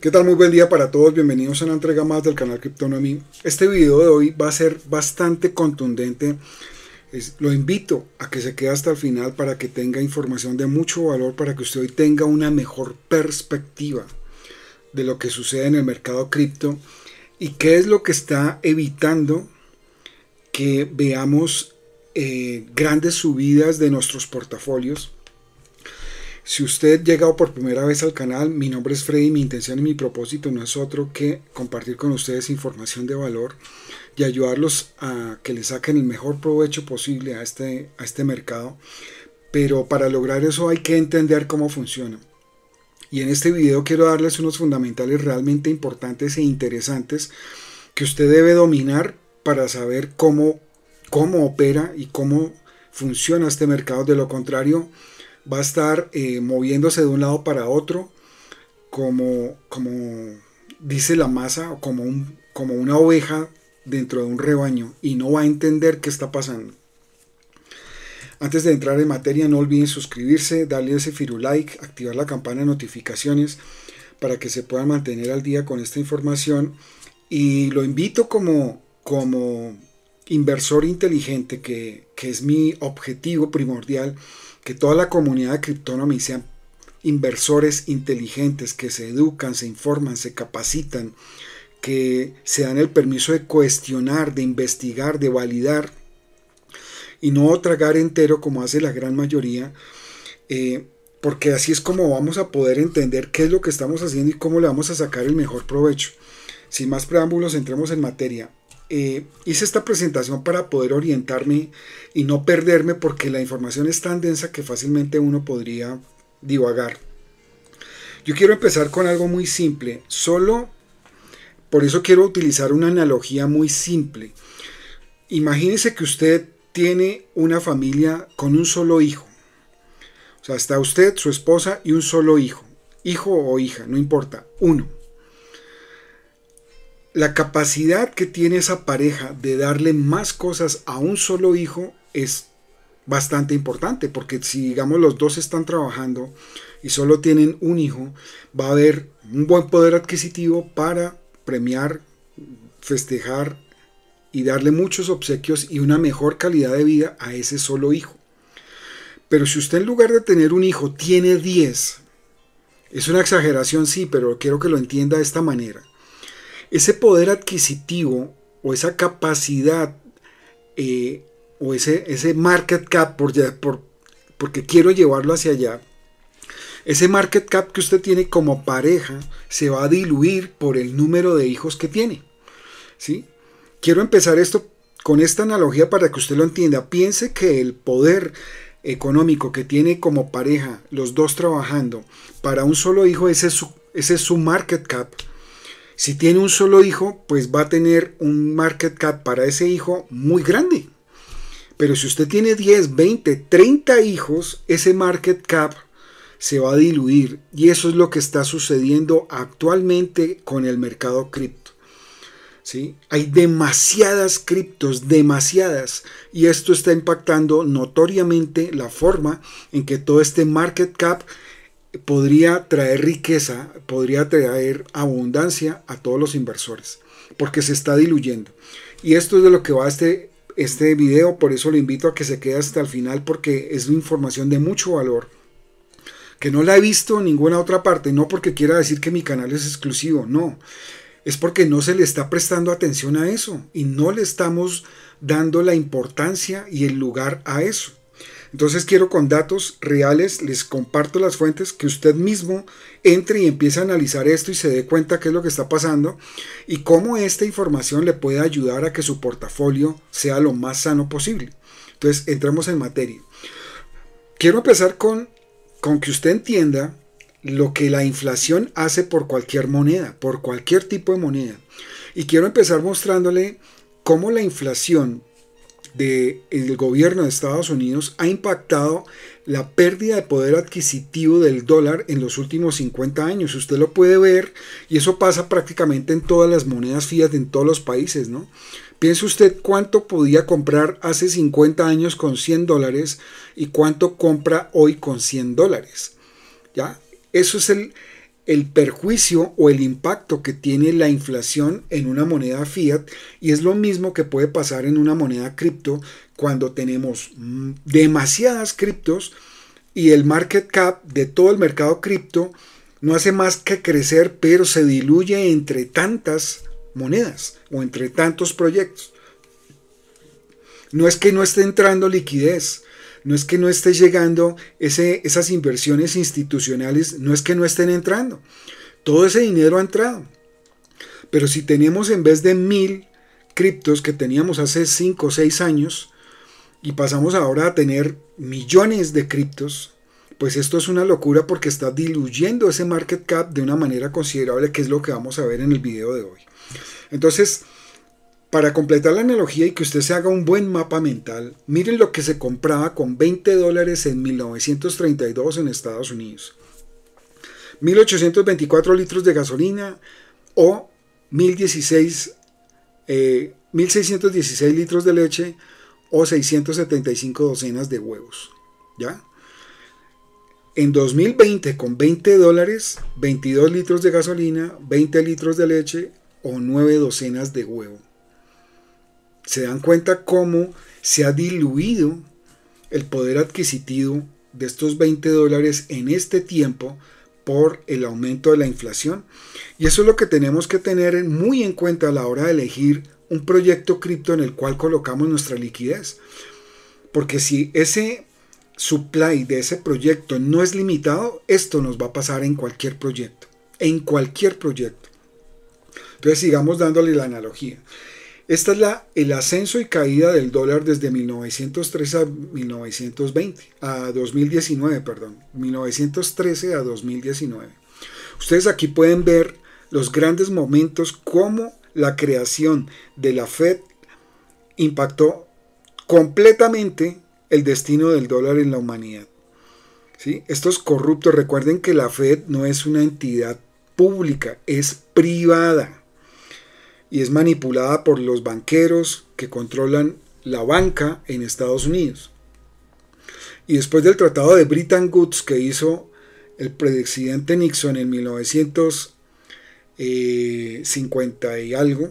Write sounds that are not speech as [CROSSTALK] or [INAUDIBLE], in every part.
¿Qué tal? Muy buen día para todos, bienvenidos a una entrega más del canal Cryptonomy. Este video de hoy va a ser bastante contundente, lo invito a que se quede hasta el final para que tenga información de mucho valor, para que usted hoy tenga una mejor perspectiva de lo que sucede en el mercado cripto y qué es lo que está evitando que veamos eh, grandes subidas de nuestros portafolios si usted llega por primera vez al canal, mi nombre es Freddy, mi intención y mi propósito no es otro que compartir con ustedes información de valor y ayudarlos a que le saquen el mejor provecho posible a este, a este mercado. Pero para lograr eso hay que entender cómo funciona. Y en este video quiero darles unos fundamentales realmente importantes e interesantes que usted debe dominar para saber cómo, cómo opera y cómo funciona este mercado. De lo contrario, va a estar eh, moviéndose de un lado para otro como, como dice la masa como, como una oveja dentro de un rebaño y no va a entender qué está pasando. Antes de entrar en materia, no olviden suscribirse, darle ese firulike, activar la campana de notificaciones para que se puedan mantener al día con esta información. Y lo invito como, como inversor inteligente, que, que es mi objetivo primordial, que toda la comunidad de Cryptonomy sean inversores inteligentes, que se educan, se informan, se capacitan, que se dan el permiso de cuestionar, de investigar, de validar y no tragar entero como hace la gran mayoría, eh, porque así es como vamos a poder entender qué es lo que estamos haciendo y cómo le vamos a sacar el mejor provecho. Sin más preámbulos, entremos en materia. Eh, hice esta presentación para poder orientarme y no perderme porque la información es tan densa que fácilmente uno podría divagar. Yo quiero empezar con algo muy simple, solo por eso quiero utilizar una analogía muy simple. Imagínese que usted tiene una familia con un solo hijo. O sea, está usted, su esposa y un solo hijo. Hijo o hija, no importa, uno. La capacidad que tiene esa pareja de darle más cosas a un solo hijo es bastante importante, porque si digamos los dos están trabajando y solo tienen un hijo, va a haber un buen poder adquisitivo para premiar, festejar y darle muchos obsequios y una mejor calidad de vida a ese solo hijo. Pero si usted en lugar de tener un hijo tiene 10, es una exageración sí, pero quiero que lo entienda de esta manera. Ese poder adquisitivo o esa capacidad eh, o ese, ese, market cap, por, por, porque quiero llevarlo hacia allá, ese market cap que usted tiene como pareja se va a diluir por el número de hijos que tiene. ¿sí? Quiero empezar esto con esta analogía para que usted lo entienda. Piense que el poder económico que tiene como pareja, los dos trabajando, para un solo hijo, ese ese es su market cap. Si tiene un solo hijo, pues va a tener un market cap para ese hijo muy grande. Pero si usted tiene 10, 20, 30 hijos, ese market cap se va a diluir. Y eso es lo que está sucediendo actualmente con el mercado cripto. ¿Sí? Hay demasiadas criptos, demasiadas. Y esto está impactando notoriamente la forma en que todo este market cap podría traer riqueza, podría traer abundancia a todos los inversores, porque se está diluyendo. Y esto es de lo que va este, este video, por eso lo invito a que se quede hasta el final, porque es una información de mucho valor, que no la he visto en ninguna otra parte, no porque quiera decir que mi canal es exclusivo, no, es porque no se le está prestando atención a eso y no le estamos dando la importancia y el lugar a eso. Entonces quiero con datos reales, les comparto las fuentes, que usted mismo entre y empiece a analizar esto y se dé cuenta qué es lo que está pasando y cómo esta información le puede ayudar a que su portafolio sea lo más sano posible. Entonces entramos en materia. Quiero empezar con, con que usted entienda lo que la inflación hace por cualquier moneda, por cualquier tipo de moneda. Y quiero empezar mostrándole cómo la inflación del gobierno de Estados Unidos ha impactado la pérdida de poder adquisitivo del dólar en los últimos 50 años. Usted lo puede ver y eso pasa prácticamente en todas las monedas fiat en todos los países, ¿no? Piense usted cuánto podía comprar hace 50 años con 100 dólares y cuánto compra hoy con 100 dólares. ¿Ya? Eso es el, el perjuicio o el impacto que tiene la inflación en una moneda fiat y es lo mismo que puede pasar en una moneda cripto cuando tenemos mm, demasiadas criptos y el market cap de todo el mercado cripto no hace más que crecer pero se diluye entre tantas monedas o entre tantos proyectos. No es que no esté entrando liquidez, no es que no esté llegando, esas inversiones institucionales no es que no estén entrando. Todo ese dinero ha entrado. Pero si tenemos en vez de mil criptos que teníamos hace 5 o 6 años y pasamos ahora a tener millones de criptos, pues esto es una locura porque está diluyendo ese market cap de una manera considerable, que es lo que vamos a ver en el video de hoy. Entonces, para completar la analogía y que usted se haga un buen mapa mental, miren lo que se compraba con 20 dólares en 1932 en Estados Unidos. 1.824 litros de gasolina o 1.616 eh, litros de leche o 675 docenas de huevos. En 2020, con 20 dólares, 22 litros de gasolina, 20 litros de leche o 9 docenas de huevos se dan cuenta cómo se ha diluido el poder adquisitivo de estos 20 dólares en este tiempo por el aumento de la inflación. Y eso es lo que tenemos que tener muy en cuenta a la hora de elegir un proyecto cripto en el cual colocamos nuestra liquidez. Porque si ese supply de ese proyecto no es limitado, esto nos va a pasar en cualquier proyecto. En cualquier proyecto. Entonces sigamos dándole la analogía. Esta es la, el ascenso y caída del dólar desde a 1920, a 2019, perdón, 1913 a 2019. Ustedes aquí pueden ver los grandes momentos como la creación de la Fed impactó completamente el destino del dólar en la humanidad. ¿Sí? Estos corruptos, recuerden que la Fed no es una entidad pública, es privada y es manipulada por los banqueros que controlan la banca en Estados Unidos. Y después del tratado de britain goods que hizo el presidente Nixon en 1950 eh, y algo,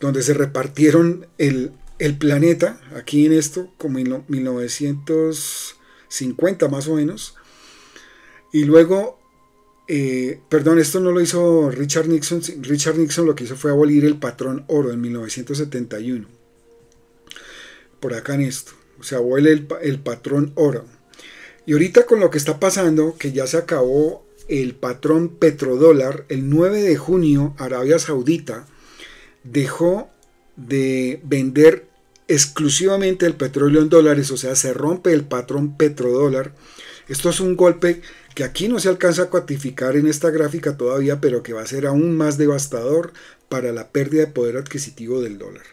donde se repartieron el, el planeta, aquí en esto, como en 1950 más o menos, y luego eh, perdón, esto no lo hizo Richard Nixon. Richard Nixon lo que hizo fue abolir el patrón oro en 1971. Por acá en esto. O sea, abole el, el patrón oro. Y ahorita con lo que está pasando, que ya se acabó el patrón petrodólar, el 9 de junio Arabia Saudita dejó de vender exclusivamente el petróleo en dólares, o sea, se rompe el patrón petrodólar. Esto es un golpe que aquí no se alcanza a cuantificar en esta gráfica todavía, pero que va a ser aún más devastador para la pérdida de poder adquisitivo del dólar.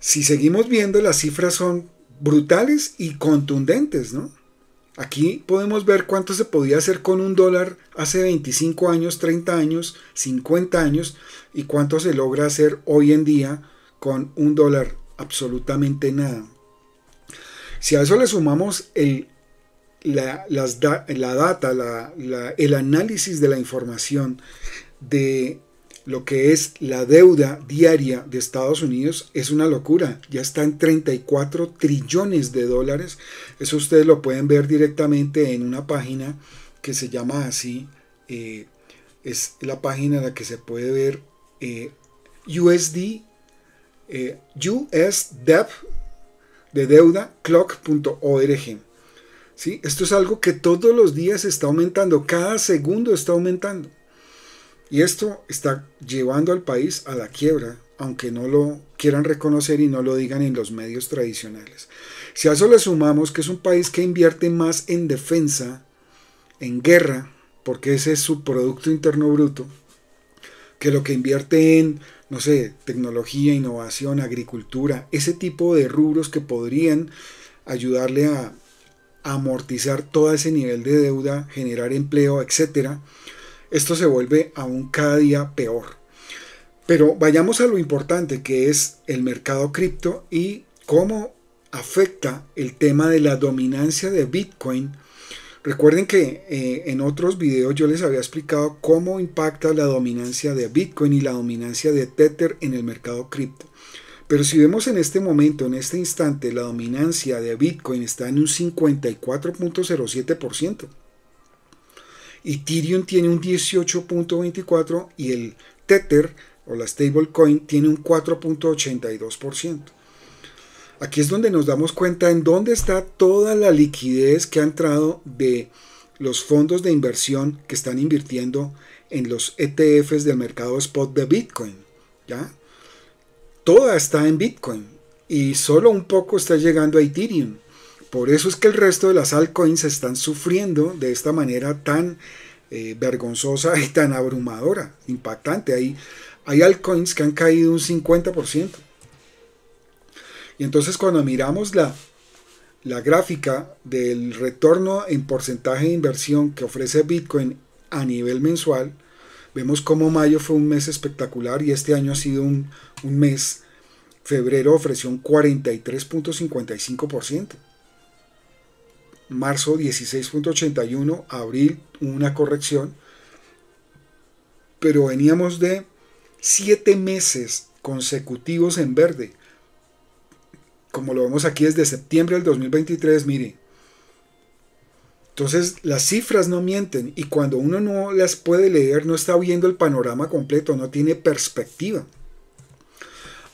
Si seguimos viendo, las cifras son brutales y contundentes, ¿no? Aquí podemos ver cuánto se podía hacer con un dólar hace 25 años, 30 años, 50 años y cuánto se logra hacer hoy en día con un dólar. Absolutamente nada. Si a eso le sumamos el la, las la data, el análisis de la información de lo que es la deuda diaria de Estados Unidos es una locura. Ya está en 34 trillones de dólares. Eso ustedes lo pueden ver directamente en una página que se llama así. Eh, es la página en la que se puede ver USD, eh, US eh, e de deuda clock.org. Esto es algo que todos los días está aumentando, cada segundo está aumentando. Y esto está llevando al país a la quiebra, aunque no lo quieran reconocer y no lo digan en los medios tradicionales. Si a eso le sumamos que es un país que invierte más en defensa, en guerra, porque ese es su Producto Interno Bruto, que lo que invierte en, no sé, tecnología, innovación, agricultura, ese tipo de rubros que podrían ayudarle a amortizar todo ese nivel de deuda, generar empleo, etcétera, esto se vuelve aún cada día peor. Pero vayamos a lo importante que es el mercado cripto y cómo afecta el tema de la dominancia de Bitcoin. Recuerden que eh, en otros videos yo les había explicado cómo impacta la dominancia de Bitcoin y la dominancia de Tether en el mercado cripto. Pero si vemos en este momento, en este instante, la dominancia de Bitcoin está en un 54.07%. Ethereum tiene un 18.24% y el Tether o la stablecoin tiene un 4.82%. Aquí es donde nos damos cuenta en dónde está toda la liquidez que ha entrado de los fondos de inversión que están invirtiendo en los ETFs del mercado spot de Bitcoin. ¿Ya? toda está en Bitcoin y solo un poco está llegando a Ethereum. Por eso es que el resto de las altcoins están sufriendo de esta manera tan eh, vergonzosa y tan abrumadora, impactante. Hay, altcoins que han caído un 50%. Y entonces cuando miramos la, la gráfica del retorno en porcentaje de inversión que ofrece Bitcoin a nivel mensual, Vemos cómo mayo fue un mes espectacular y este año ha sido un, mes. Febrero ofreció un 43.55%. Marzo 16.81%. Abril una corrección. Pero veníamos de 7 meses consecutivos en verde. Como lo vemos aquí desde septiembre del 2023, mire, entonces las cifras no mienten y cuando uno no las puede leer no está viendo el panorama completo, no tiene perspectiva.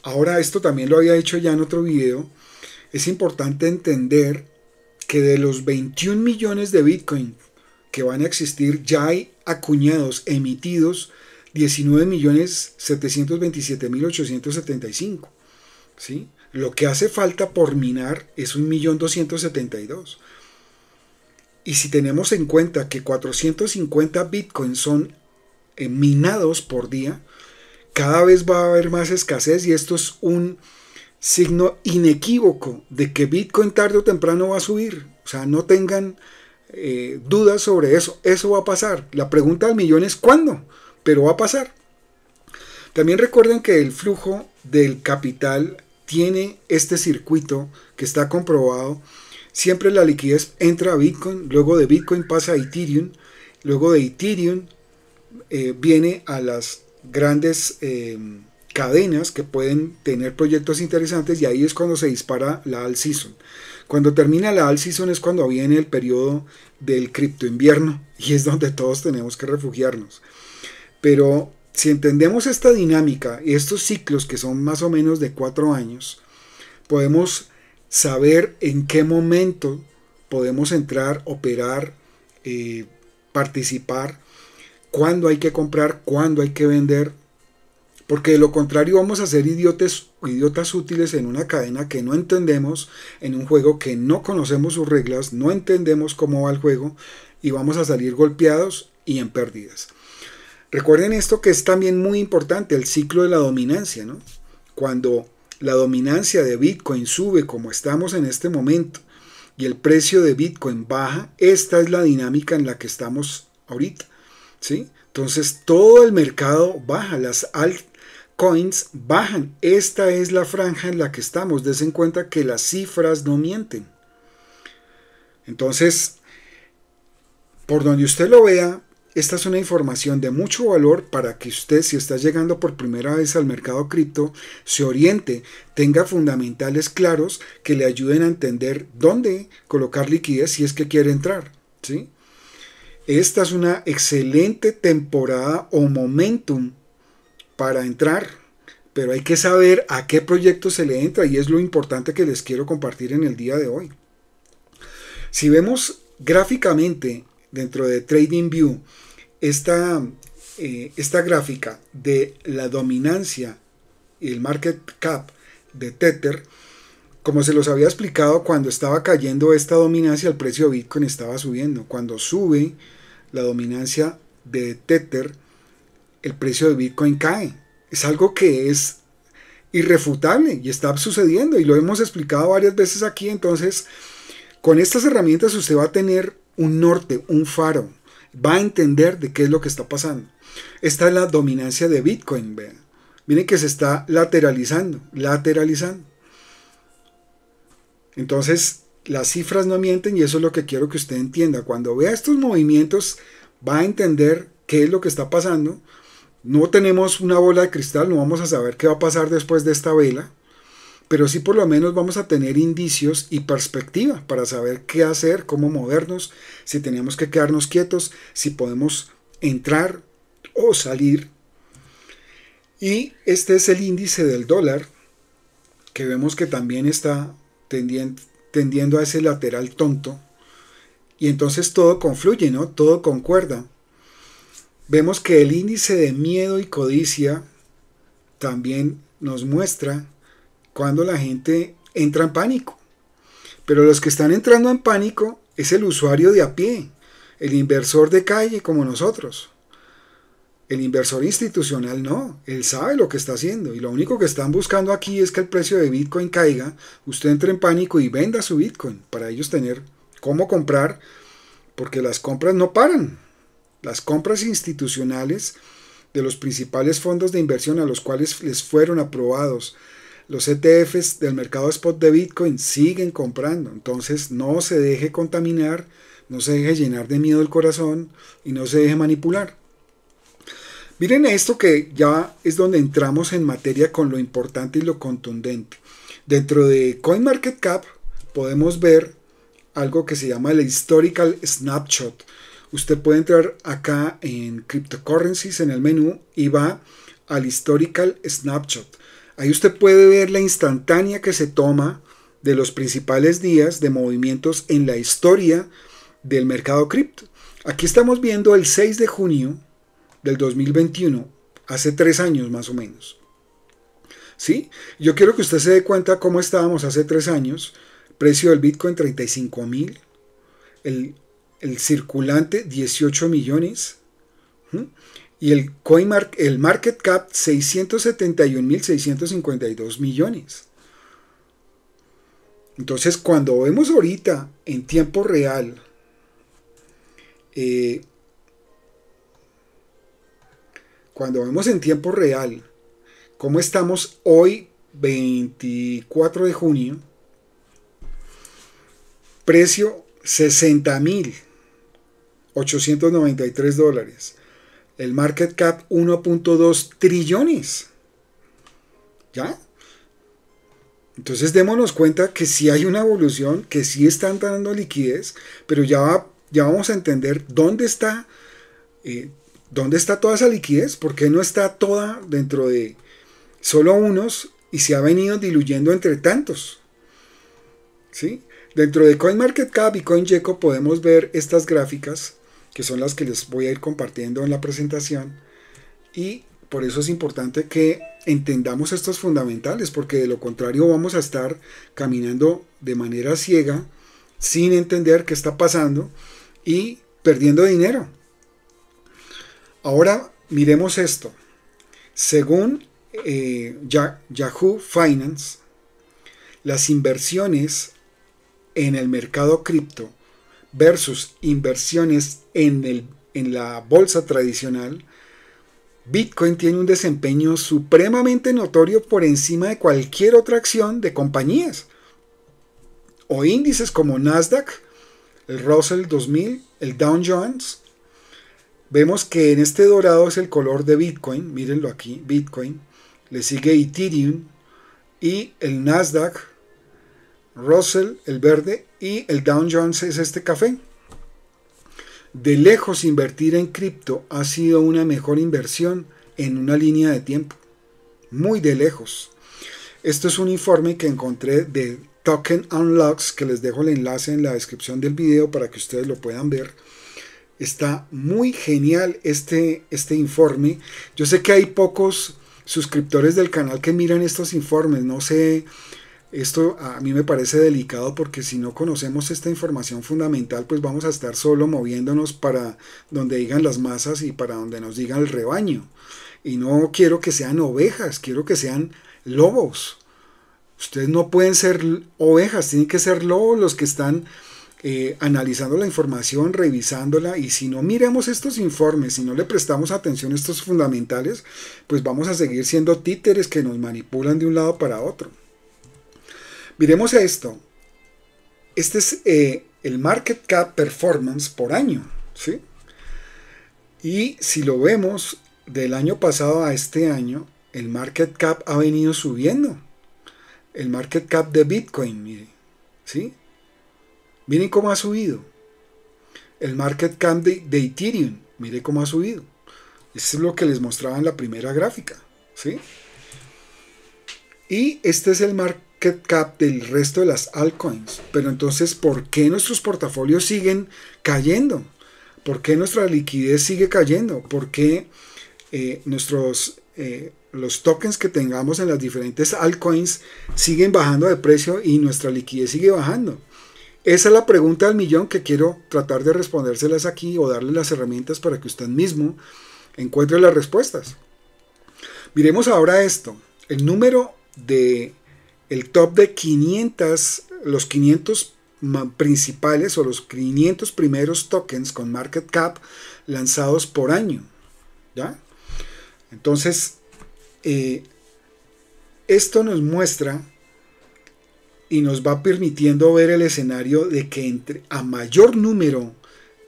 Ahora esto también lo había hecho ya en otro video. Es importante entender que de los 21 millones de Bitcoin que van a existir ya hay acuñados, emitidos 19 millones 727 mil 875. ¿sí? Lo que hace falta por minar es dos. Y si tenemos en cuenta que 450 bitcoins son minados por día, cada vez va a haber más escasez y esto es un signo inequívoco de que Bitcoin tarde o temprano va a subir. O sea, no tengan eh, dudas sobre eso. Eso va a pasar. La pregunta del millón es cuándo, pero va a pasar. También recuerden que el flujo del capital tiene este circuito que está comprobado Siempre la liquidez entra a Bitcoin, luego de Bitcoin pasa a Ethereum, luego de Ethereum eh, viene a las grandes eh, cadenas que pueden tener proyectos interesantes y ahí es cuando se dispara la all season. Cuando termina la all season es cuando viene el periodo del cripto invierno y es donde todos tenemos que refugiarnos. Pero si entendemos esta dinámica y estos ciclos que son más o menos de cuatro años, podemos saber en qué momento podemos entrar, operar, eh, participar, cuándo hay que comprar, cuándo hay que vender, porque de lo contrario vamos a ser idiotes, idiotas útiles en una cadena que no entendemos, en un juego que no conocemos sus reglas, no entendemos cómo va el juego y vamos a salir golpeados y en pérdidas. Recuerden esto que es también muy importante, el ciclo de la dominancia, ¿no? Cuando la dominancia de Bitcoin sube como estamos en este momento y el precio de Bitcoin baja, esta es la dinámica en la que estamos ahorita. ¿sí? Entonces todo el mercado baja, las altcoins bajan. Esta es la franja en la que estamos. Des en cuenta que las cifras no mienten. Entonces, por donde usted lo vea, esta es una información de mucho valor para que usted, si está llegando por primera vez al mercado cripto, se oriente, tenga fundamentales claros que le ayuden a entender dónde colocar liquidez si es que quiere entrar. ¿sí? Esta es una excelente temporada o momentum para entrar, pero hay que saber a qué proyecto se le entra y es lo importante que les quiero compartir en el día de hoy. Si vemos gráficamente dentro de TradingView esta, eh, esta gráfica de la dominancia y el market cap de Tether, como se los había explicado, cuando estaba cayendo esta dominancia, el precio de Bitcoin estaba subiendo. Cuando sube la dominancia de Tether, el precio de Bitcoin cae. Es algo que es irrefutable y está sucediendo y lo hemos explicado varias veces aquí. Entonces, con estas herramientas usted va a tener un norte, un faro. Va a entender de qué es lo que está pasando. Esta es la dominancia de Bitcoin. Vean. Miren que se está lateralizando, lateralizando. Entonces, las cifras no mienten y eso es lo que quiero que usted entienda. Cuando vea estos movimientos, va a entender qué es lo que está pasando. No tenemos una bola de cristal, no vamos a saber qué va a pasar después de esta vela pero sí por lo menos vamos a tener indicios y perspectiva para saber qué hacer, cómo movernos, si tenemos que quedarnos quietos, si podemos entrar o salir. Y este es el índice del dólar, que vemos que también está tendiendo a ese lateral tonto. Y entonces todo confluye, ¿no? Todo concuerda. Vemos que el índice de miedo y codicia también nos muestra cuando la gente entra en pánico. Pero los que están entrando en pánico es el usuario de a pie, el inversor de calle como nosotros. El inversor institucional no, él sabe lo que está haciendo y lo único que están buscando aquí es que el precio de Bitcoin caiga, usted entre en pánico y venda su Bitcoin para ellos tener cómo comprar, porque las compras no paran. Las compras institucionales de los principales fondos de inversión a los cuales les fueron aprobados los ETFs del mercado spot de Bitcoin siguen comprando, entonces no se deje contaminar, no se deje llenar de miedo el corazón y no se deje manipular. Miren esto que ya es donde entramos en materia con lo importante y lo contundente. Dentro de CoinMarketCap podemos ver algo que se llama el Historical Snapshot. Usted puede entrar acá en Cryptocurrencies en el menú y va al Historical Snapshot. Ahí usted puede ver la instantánea que se toma de los principales días de movimientos en la historia del mercado cripto. Aquí estamos viendo el 6 de junio del 2021, hace tres años más o menos. ¿Sí? Yo quiero que usted se dé cuenta cómo estábamos hace tres años. Precio del Bitcoin 35 mil, el, circulante 18 millones. ¿Mm? y el, coin el market cap 671.652 millones. Entonces, cuando vemos ahorita en tiempo real eh, cuando vemos en tiempo real cómo estamos hoy, 24 de junio, precio 60.893 dólares el market cap 1.2 trillones. ¿Ya? Entonces démonos cuenta que si hay una evolución, que si están dando liquidez, pero ya, ya vamos a entender dónde está, eh, dónde está toda esa liquidez, porque no está toda dentro de solo unos y se ha venido diluyendo entre tantos. ¿Sí? Dentro de CoinMarketCap y CoinGecko podemos ver estas gráficas que son las que les voy a ir compartiendo en la presentación. Y por eso es importante que entendamos estos fundamentales, porque de lo contrario vamos a estar caminando de manera ciega, sin entender qué está pasando y perdiendo dinero. Ahora miremos esto. Según eh, Yahoo Finance, las inversiones en el mercado cripto versus inversiones en, el, en la bolsa tradicional, Bitcoin tiene un desempeño supremamente notorio por encima de cualquier otra acción de compañías o índices como Nasdaq, el Russell 2000, el Dow Jones. Vemos que en este dorado es el color de Bitcoin, mírenlo aquí, Bitcoin. Le sigue Ethereum y el Nasdaq Russell, el verde, y el Dow Jones es este café. De lejos invertir en cripto ha sido una mejor inversión en una línea de tiempo. Muy de lejos. Esto es un informe que encontré de Token Unlocks, que les dejo el enlace en la descripción del video para que ustedes lo puedan ver. Está muy genial este, este informe. Yo sé que hay pocos suscriptores del canal que miran estos informes. No sé esto a mí me parece delicado porque si no conocemos esta información fundamental, pues vamos a estar solo moviéndonos para donde digan las masas y para donde nos diga el rebaño. Y no quiero que sean ovejas, quiero que sean lobos. Ustedes no pueden ser ovejas, tienen que ser lobos los que están eh, analizando la información, revisándola, y si no miremos estos informes, si no le prestamos atención a estos fundamentales, pues vamos a seguir siendo títeres que nos manipulan de un lado para otro. Miremos esto. Este es eh, el market cap performance por año. ¿sí? Y si lo vemos del año pasado a este año, el market cap ha venido subiendo. El market cap de Bitcoin, mire. ¿sí? Miren cómo ha subido. El market cap de, Ethereum, mire cómo ha subido. Esto es lo que les mostraba en la primera gráfica. ¿sí? Y este es el market cap del resto de las altcoins. Pero entonces, ¿por qué nuestros portafolios siguen cayendo? ¿Por qué nuestra liquidez sigue cayendo? ¿Por qué eh, nuestros eh, los tokens que tengamos en las diferentes altcoins siguen bajando de precio y nuestra liquidez sigue bajando? Esa es la pregunta del millón que quiero tratar de respondérselas aquí o darle las herramientas para que usted mismo encuentre las respuestas. Miremos ahora esto. El número de el top de 500, los 500 principales o los 500 primeros tokens con market cap lanzados por año. Entonces, eh, esto nos muestra y nos va permitiendo ver el escenario de que entre a mayor número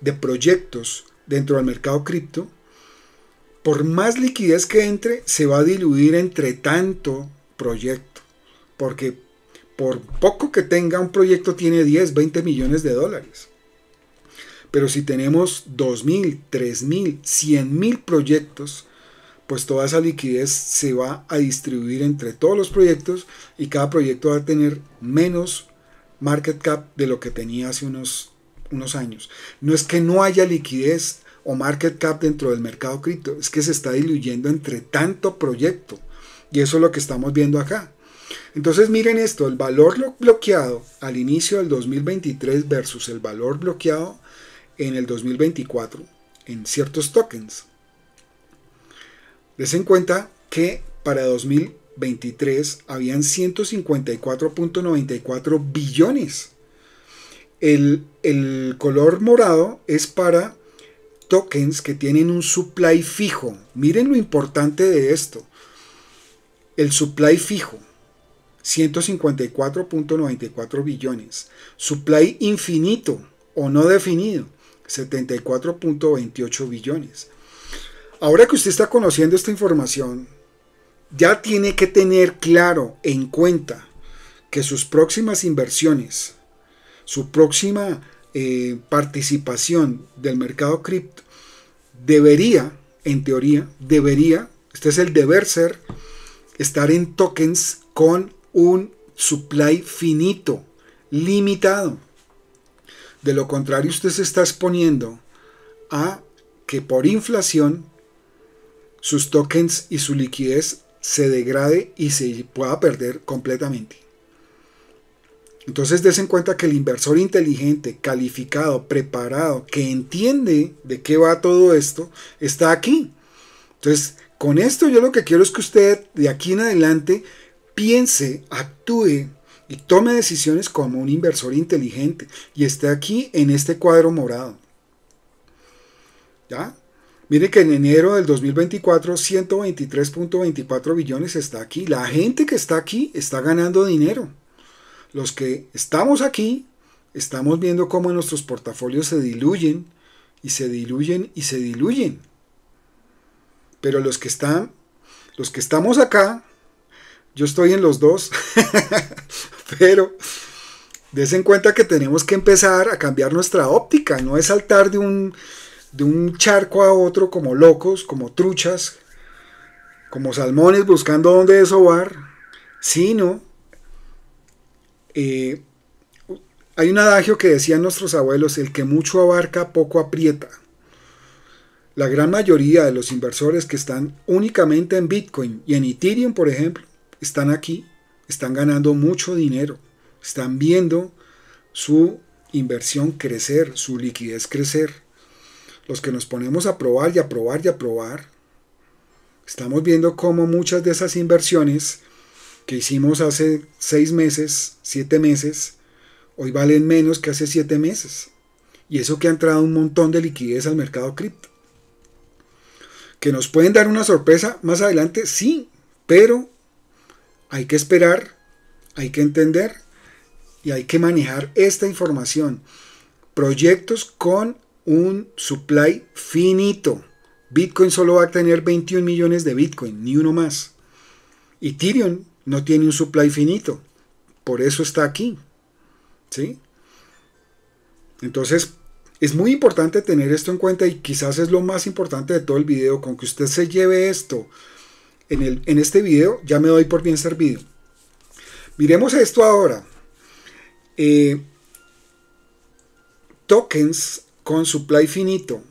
de proyectos dentro del mercado cripto, por más liquidez que entre, se va a diluir entre tanto proyecto porque por poco que tenga un proyecto tiene 10, 20 millones de dólares. Pero si tenemos 2.000, 3.000, 100.000 proyectos, pues toda esa liquidez se va a distribuir entre todos los proyectos y cada proyecto va a tener menos market cap de lo que tenía hace unos, unos años. No es que no haya liquidez o market cap dentro del mercado cripto, es que se está diluyendo entre tanto proyecto. Y eso es lo que estamos viendo acá. Entonces miren esto, el valor bloqueado al inicio del 2023 versus el valor bloqueado en el 2024 en ciertos tokens. Desen cuenta que para 2023 habían 154.94 billones. El, el color morado es para tokens que tienen un supply fijo. Miren lo importante de esto. El supply fijo. 154.94 billones. Supply infinito o no definido, 74.28 billones. Ahora que usted está conociendo esta información, ya tiene que tener claro en cuenta que sus próximas inversiones, su próxima eh, participación del mercado cripto, debería, en teoría, debería, este es el deber ser, estar en tokens con un supply finito, limitado. De lo contrario, usted se está exponiendo a que por inflación sus tokens y su liquidez se degrade y se pueda perder completamente. Entonces des en cuenta que el inversor inteligente, calificado, preparado, que entiende de qué va todo esto, está aquí. Entonces, con esto yo lo que quiero es que usted de aquí en adelante Piense, actúe y tome decisiones como un inversor inteligente y esté aquí en este cuadro morado. ¿Ya? Mire que en enero del 2024 123.24 billones está aquí. La gente que está aquí está ganando dinero. Los que estamos aquí estamos viendo cómo nuestros portafolios se diluyen y se diluyen y se diluyen. Pero los que están los que estamos acá yo estoy en los dos, [LAUGHS] pero des en cuenta que tenemos que empezar a cambiar nuestra óptica, no es saltar de un, de un charco a otro como locos, como truchas, como salmones buscando dónde desovar, sino eh, hay un adagio que decían nuestros abuelos, el que mucho abarca poco aprieta. La gran mayoría de los inversores que están únicamente en Bitcoin y en Ethereum, por ejemplo, están aquí, están ganando mucho dinero, están viendo su inversión crecer, su liquidez crecer. Los que nos ponemos a probar y a probar y a probar, estamos viendo cómo muchas de esas inversiones que hicimos hace seis meses, siete meses, hoy valen menos que hace siete meses. Y eso que ha entrado un montón de liquidez al mercado cripto. ¿Que nos pueden dar una sorpresa más adelante? Sí, pero hay que esperar, hay que entender y hay que manejar esta información. Proyectos con un supply finito. Bitcoin solo va a tener 21 millones de Bitcoin, ni uno más. Y Ethereum no tiene un supply finito. Por eso está aquí. ¿Sí? Entonces, es muy importante tener esto en cuenta y quizás es lo más importante de todo el video, con que usted se lleve esto en, este video, ya me doy por bien servido. Miremos esto ahora. Eh, tokens con supply finito,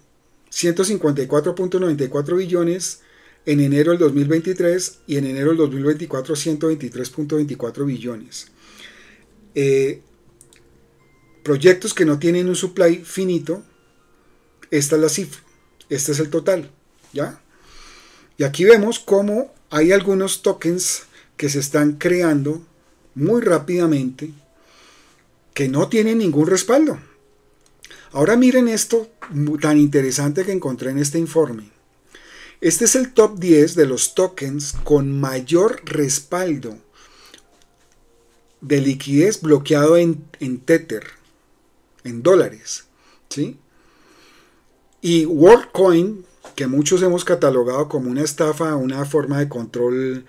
154.94 billones en enero del 2023 y en enero del 2024 123.24 billones. Eh, proyectos que no tienen un supply finito, esta es la cifra, este es el total, ¿ya? Y aquí vemos cómo hay algunos tokens que se están creando muy rápidamente que no tienen ningún respaldo. Ahora miren esto tan interesante que encontré en este informe. Este es el top 10 de los tokens con mayor respaldo de liquidez bloqueado en, en Tether, en dólares. ¿sí? Y WorldCoin que muchos hemos catalogado como una estafa, una forma de control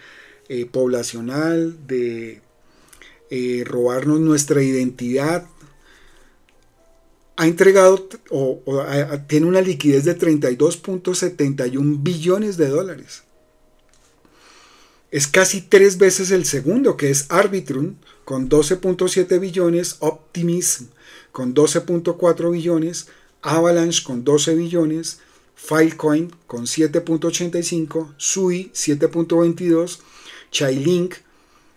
eh, poblacional, de eh, robarnos nuestra identidad, ha entregado o, tiene una liquidez de 32.71 billones de dólares. Es casi tres veces el segundo, que es Arbitrum, con 12.7 billones, Optimism, con 12.4 billones, Avalanche, con 12 billones, Filecoin con 7.85, Sui 7.22, Chilink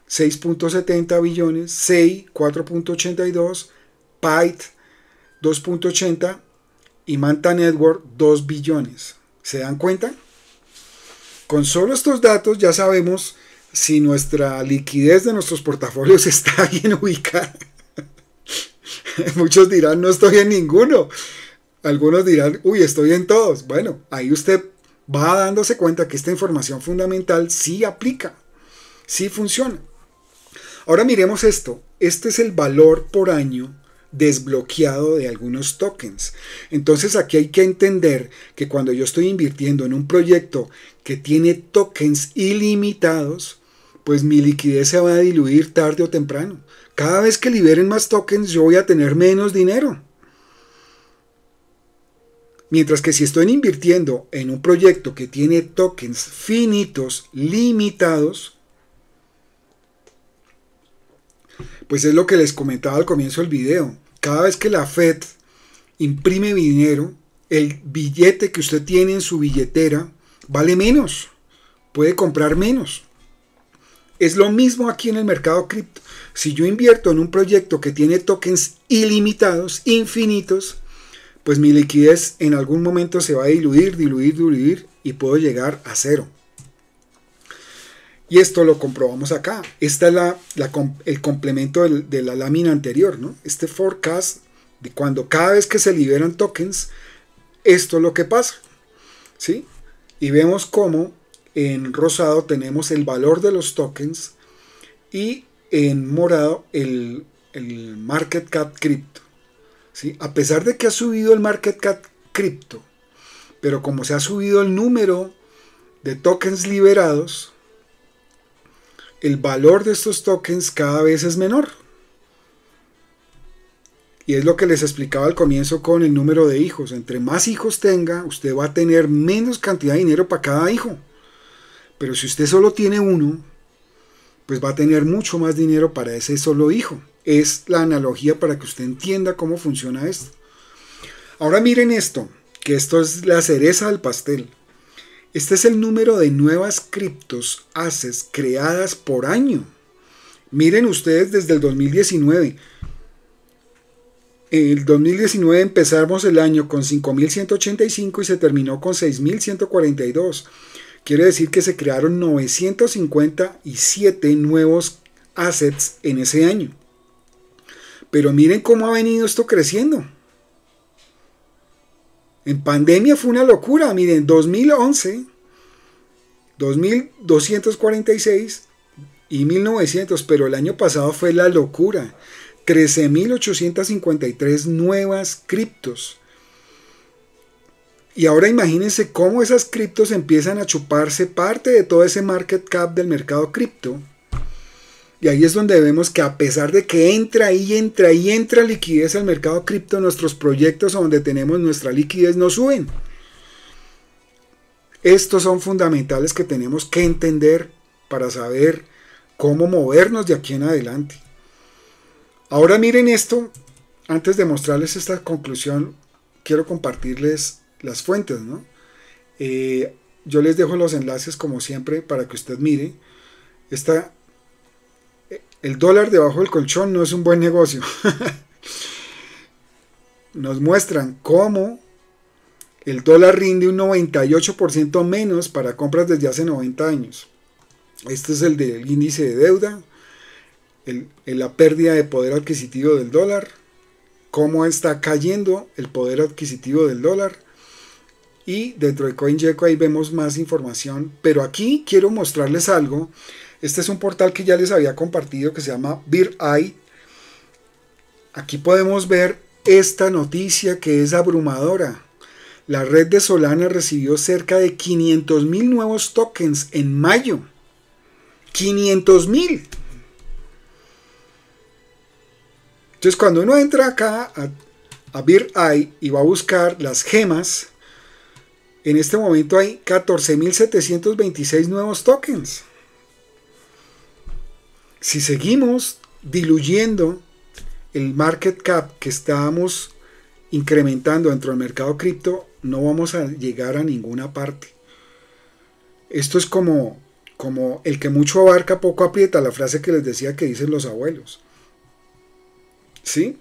6.70 billones, SEI 4.82, PYTE 2.80 y Manta Network 2 billones. ¿Se dan cuenta? Con solo estos datos ya sabemos si nuestra liquidez de nuestros portafolios [LAUGHS] está bien ubicada. Muchos dirán, no estoy en ninguno. Algunos dirán, uy, estoy en todos. Bueno, ahí usted va dándose cuenta que esta información fundamental sí aplica, sí funciona. Ahora miremos esto. Este es el valor por año desbloqueado de algunos tokens. Entonces aquí hay que entender que cuando yo estoy invirtiendo en un proyecto que tiene tokens ilimitados, pues mi liquidez se va a diluir tarde o temprano. Cada vez que liberen más tokens yo voy a tener menos dinero. Mientras que si estoy invirtiendo en un proyecto que tiene tokens finitos, limitados, pues es lo que les comentaba al comienzo del video. Cada vez que la Fed imprime dinero, el billete que usted tiene en su billetera vale menos, puede comprar menos. Es lo mismo aquí en el mercado cripto. Si yo invierto en un proyecto que tiene tokens ilimitados, infinitos, pues mi liquidez en algún momento se va a diluir, diluir, diluir y puedo llegar a cero. Y esto lo comprobamos acá. Este es la, el complemento de, la lámina anterior. ¿no? Este forecast, de cuando cada vez que se liberan tokens, esto es lo que pasa. ¿sí? Y vemos cómo en rosado tenemos el valor de los tokens y en morado el, el market cap cripto. A pesar de que ha subido el market cap cripto, pero como se ha subido el número de tokens liberados, el valor de estos tokens cada vez es menor. Y es lo que les explicaba al comienzo con el número de hijos. Entre más hijos tenga, usted va a tener menos cantidad de dinero para cada hijo. Pero si usted solo tiene uno, pues va a tener mucho más dinero para ese solo hijo es la analogía para que usted entienda cómo funciona esto. Ahora miren esto, que esto es la cereza del pastel. Este es el número de nuevas criptos assets creadas por año. Miren ustedes desde el 2019. En el 2019 empezamos el año con 5.185 y se terminó con 6.142. Quiere decir que se crearon 957 nuevos assets en ese año. Pero miren cómo ha venido esto creciendo. En pandemia fue una locura. Miren, 2011, 2246 y 1900, pero el año pasado fue la locura. 13.853 nuevas criptos. Y ahora imagínense cómo esas criptos empiezan a chuparse parte de todo ese market cap del mercado cripto y ahí es donde vemos que a pesar de que entra y entra y entra liquidez al mercado cripto, nuestros proyectos donde tenemos nuestra liquidez no suben. Estos son fundamentales que tenemos que entender para saber cómo movernos de aquí en adelante. Ahora miren esto, antes de mostrarles esta conclusión, quiero compartirles las fuentes. ¿no? Eh, yo les dejo los enlaces como siempre para que usted mire. Esta el dólar debajo del colchón no es un buen negocio. [LAUGHS] Nos muestran cómo el dólar rinde un 98% menos para compras desde hace 90 años. Este es el del índice de deuda, el, la pérdida de poder adquisitivo del dólar, cómo está cayendo el poder adquisitivo del dólar. Y dentro de CoinGecko ahí vemos más información. Pero aquí quiero mostrarles algo este es un portal que ya les había compartido que se llama Eye. Aquí podemos ver esta noticia que es abrumadora. La red de Solana recibió cerca de 500.000 nuevos tokens en mayo. 500.000. Entonces cuando uno entra acá a, a y va a buscar las gemas, en este momento hay 14.726 nuevos tokens si seguimos diluyendo el market cap que estábamos incrementando dentro del mercado cripto, no vamos a llegar a ninguna parte. Esto es como, como el que mucho abarca, poco aprieta, la frase que les decía que dicen los abuelos. ¿Sí?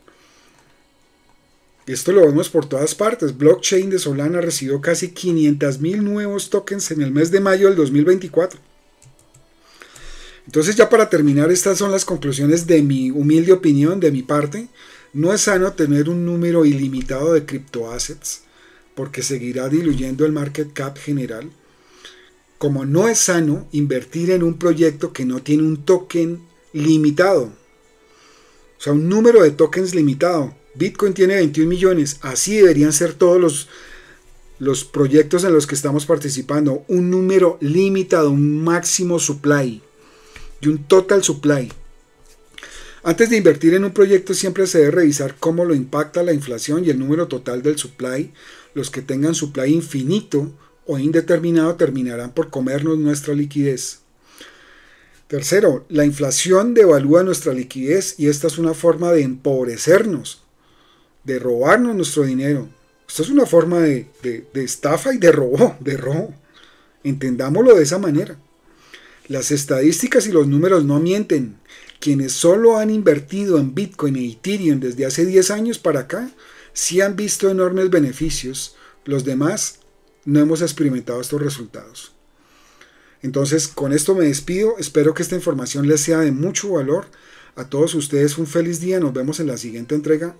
Esto lo vemos por todas partes. Blockchain de Solana recibió casi 500.000 nuevos tokens en el mes de mayo del 2024. Entonces ya para terminar, estas son las conclusiones de mi humilde opinión, de mi parte. No es sano tener un número ilimitado de criptoassets porque seguirá diluyendo el market cap general. Como no es sano invertir en un proyecto que no tiene un token limitado. O sea, un número de tokens limitado. Bitcoin tiene 21 millones. Así deberían ser todos los, los proyectos en los que estamos participando. Un número limitado, un máximo supply y un total supply. Antes de invertir en un proyecto siempre se debe revisar cómo lo impacta la inflación y el número total del supply. Los que tengan supply infinito o indeterminado terminarán por comernos nuestra liquidez. Tercero, la inflación devalúa nuestra liquidez y esta es una forma de empobrecernos, de robarnos nuestro dinero. Esto es una forma de, estafa y de robo, de robo. Entendámoslo de esa manera. Las estadísticas y los números no mienten. Quienes solo han invertido en Bitcoin y e Ethereum desde hace 10 años para acá, sí han visto enormes beneficios. Los demás no hemos experimentado estos resultados. Entonces, con esto me despido. Espero que esta información les sea de mucho valor. A todos ustedes un feliz día. Nos vemos en la siguiente entrega